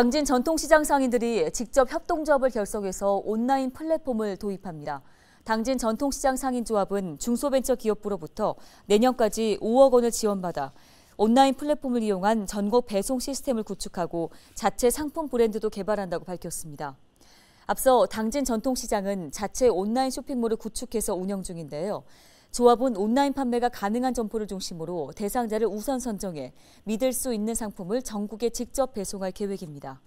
당진 전통시장 상인들이 직접 협동조합을 결성해서 온라인 플랫폼을 도입합니다. 당진 전통시장 상인조합은 중소벤처기업부로부터 내년까지 5억 원을 지원받아 온라인 플랫폼을 이용한 전국 배송 시스템을 구축하고 자체 상품 브랜드도 개발한다고 밝혔습니다. 앞서 당진 전통시장은 자체 온라인 쇼핑몰을 구축해서 운영 중인데요. 조합은 온라인 판매가 가능한 점포를 중심으로 대상자를 우선 선정해 믿을 수 있는 상품을 전국에 직접 배송할 계획입니다.